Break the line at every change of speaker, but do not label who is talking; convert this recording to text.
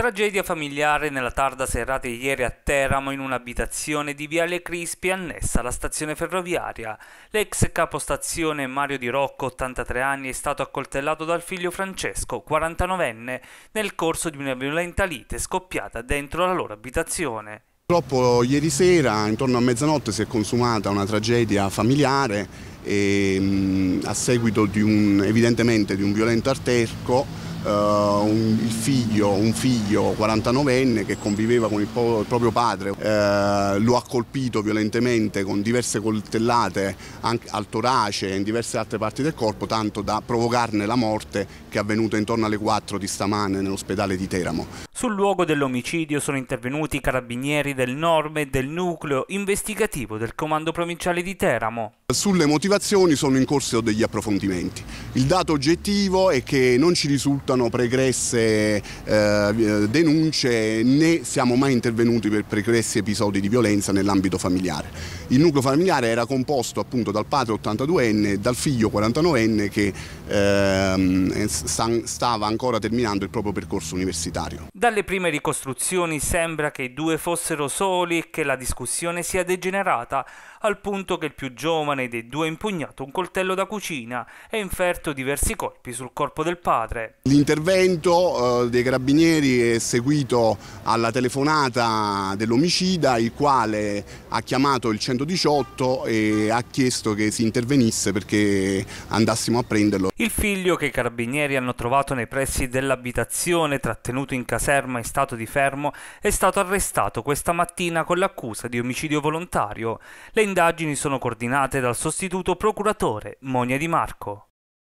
Tragedia familiare nella tarda serata di ieri a Teramo in un'abitazione di Viale Crispi annessa alla stazione ferroviaria. L'ex capostazione Mario Di Rocco, 83 anni, è stato accoltellato dal figlio Francesco, 49enne, nel corso di una violenta lite scoppiata dentro la loro abitazione.
Purtroppo ieri sera, intorno a mezzanotte, si è consumata una tragedia familiare e, ehm, a seguito di un, evidentemente di un violento arterco eh, un figlio, un figlio 49enne che conviveva con il, po- il proprio padre, eh, lo ha colpito violentemente con diverse coltellate al torace e in diverse altre parti del corpo, tanto da provocarne la morte che è avvenuta intorno alle 4 di stamane nell'ospedale di Teramo.
Sul luogo dell'omicidio sono intervenuti i carabinieri del Norme e del nucleo investigativo del comando provinciale di Teramo.
Sulle motivazioni sono in corso degli approfondimenti. Il dato oggettivo è che non ci risulta risultano pregresse eh, denunce né siamo mai intervenuti per pregressi episodi di violenza nell'ambito familiare. Il nucleo familiare era composto appunto dal padre 82enne e dal figlio 49enne che eh, stava ancora terminando il proprio percorso universitario.
Dalle prime ricostruzioni sembra che i due fossero soli e che la discussione sia degenerata, al punto che il più giovane dei due ha impugnato un coltello da cucina e inferto diversi colpi sul corpo del padre.
L'intervento eh, dei carabinieri è seguito alla telefonata dell'omicida, il quale ha chiamato il 118 e ha chiesto che si intervenisse perché andassimo a prenderlo. Il
figlio che i carabinieri hanno trovato nei pressi dell'abitazione, trattenuto in casa Caserma in stato di fermo è stato arrestato questa mattina con l'accusa di omicidio volontario. Le indagini sono coordinate dal sostituto procuratore Monia Di Marco.